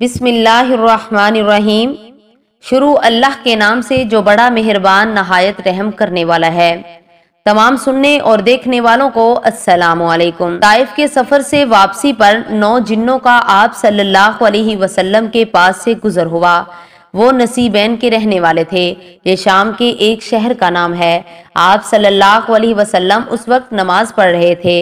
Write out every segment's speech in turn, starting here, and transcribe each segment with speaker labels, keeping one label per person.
Speaker 1: बिस्मिल्लाम शुरू अल्लाह के नाम से जो बड़ा मेहरबान नहायत रहम करने वाला है तमाम सुनने और देखने वालों को वालेकुम। ताइफ के सफ़र से वापसी पर नौ जिन्नों का आप सल्लल्लाहु अलैहि वसल्लम के पास से गुजर हुआ वो नसीबैन के रहने वाले थे ये शाम के एक शहर का नाम है आप सल्लल्लाहु अलैहि वसल्लम उस वक्त नमाज पढ़ रहे थे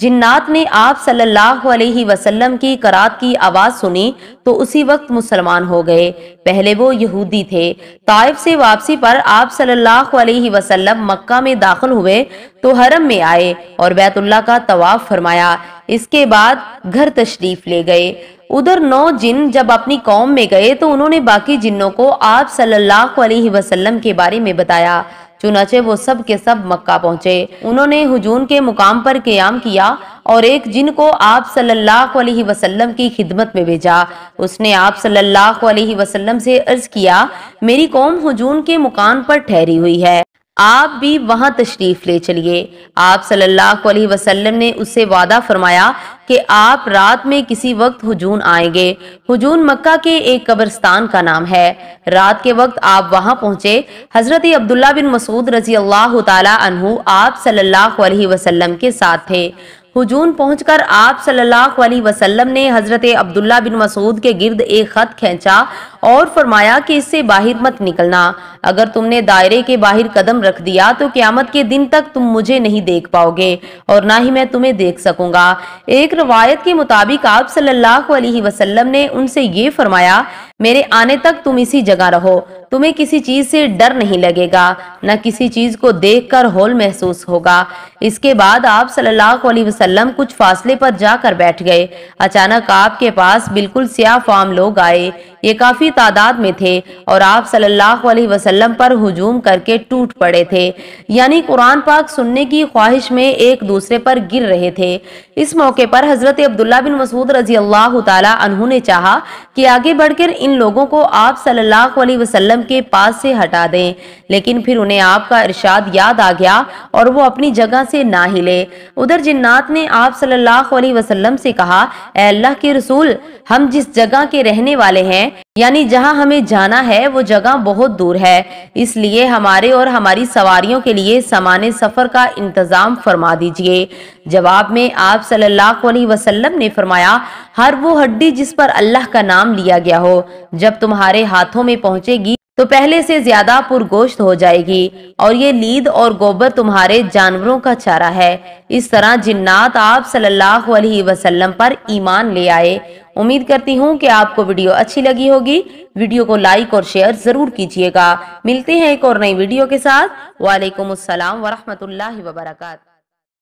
Speaker 1: जिन्नात ने आप सल्लल्लाहु अलैहि वसल्लम की करात की आवाज़ सुनी तो उसी वक्त मुसलमान हो गए पहले वो यहूदी थे ताइफ से वापसी पर आप सल्लल्लाहु अलैहि वसल्लम मक्का में दाखिल हुए तो हरम में आए और बैतुल्ला का तवाफ फरमाया इसके बाद घर तशरीफ ले गए उधर नौ जिन जब अपनी कौम में गए तो उन्होंने बाकी जिन्नों को आप सल्लल्लाहु अलैहि वसल्लम के बारे में बताया चुनाचे वो सब के सब मक्का पहुँचे उन्होंने हुजून के मुकाम पर क्याम किया और एक जिन को आप सल्लल्लाहु अलैहि वसल्लम की खिदमत में भेजा उसने आप सल्लल्लाहु अलैहि वसल्लम से अर्ज किया मेरी कौम हुजून के मुकाम पर ठहरी हुई है आप भी वहां तशरीफ ले चलिए आप सल्लल्लाहु अलैहि वसल्लम ने उससे वादा फरमाया कि आप रात में किसी वक्त हुजून आएंगे हुजून मक्का के एक कब्रस्तान का नाम है रात के वक्त आप वहां पहुंचे हजरत अब्दुल्ला बिन मसूद रजी अल्लाह तहु आप सल्लल्लाहु अलैहि वसल्लम के साथ थे हुजून पहुंचकर आप सल्लल्लाहु अलैहि वसल्लम ने हजरत अब्दुल्ला बिन मसूद के गिर्द एक खत खींचा और फरमाया कि इससे बाहर मत निकलना अगर तुमने दायरे के बाहर कदम रख दिया तो क्यामत के दिन तक तुम मुझे नहीं देख पाओगे और ना ही मैं तुम्हें देख सकूंगा एक रवायत के मुताबिक आप सल्लल्लाहु अलैहि वसल्लम ने उनसे ये फरमाया मेरे आने तक तुम इसी जगह रहो तुम्हें किसी चीज से डर नहीं लगेगा न किसी चीज को देखकर होल महसूस होगा इसके बाद आप सल्लल्लाहु अलैहि वसल्लम कुछ फासले पर जाकर बैठ गए अचानक आपके पास बिल्कुल स्याह फाम लोग आए ये काफ़ी तादाद में थे और आप सल्लल्लाहु अलैहि वसल्लम पर हुजूम करके टूट पड़े थे यानी कुरान पाक सुनने की ख्वाहिश में एक दूसरे पर गिर रहे थे इस मौके पर हज़रत अब्दुल्ला बिन मसूद रजी अल्लाह तहु ने चाहा कि आगे बढ़कर इन लोगों को आप सल्लल्लाहु अलैहि वसल्लम के पास से हटा दें लेकिन फिर उन्हें आपका इर्शाद याद आ गया और वो अपनी जगह से ना हिले उधर जिन्नात ने आप सल्लल्लाहु अलैहि वसल्लम से कहा अल्लाह के रसूल हम जिस जगह के रहने वाले हैं यानी जहां हमें जाना है वो जगह बहुत दूर है इसलिए हमारे और हमारी सवारियों के लिए सामान्य सफर का इंतजाम फरमा दीजिए जवाब में आप सल्लल्लाहु अलैहि वसल्लम ने फरमाया हर वो हड्डी जिस पर अल्लाह का नाम लिया गया हो जब तुम्हारे हाथों में पहुंचेगी तो पहले से ज्यादा पुरगोश्त हो जाएगी और ये लीद और गोबर तुम्हारे जानवरों का चारा है इस तरह जिन्नात आप सल्लल्लाहु अलैहि वसल्लम पर ईमान ले आए उम्मीद करती हूँ कि आपको वीडियो अच्छी लगी होगी वीडियो को लाइक और शेयर जरूर कीजिएगा मिलते हैं एक और नई वीडियो के साथ वालेकुम असलम व वबरकू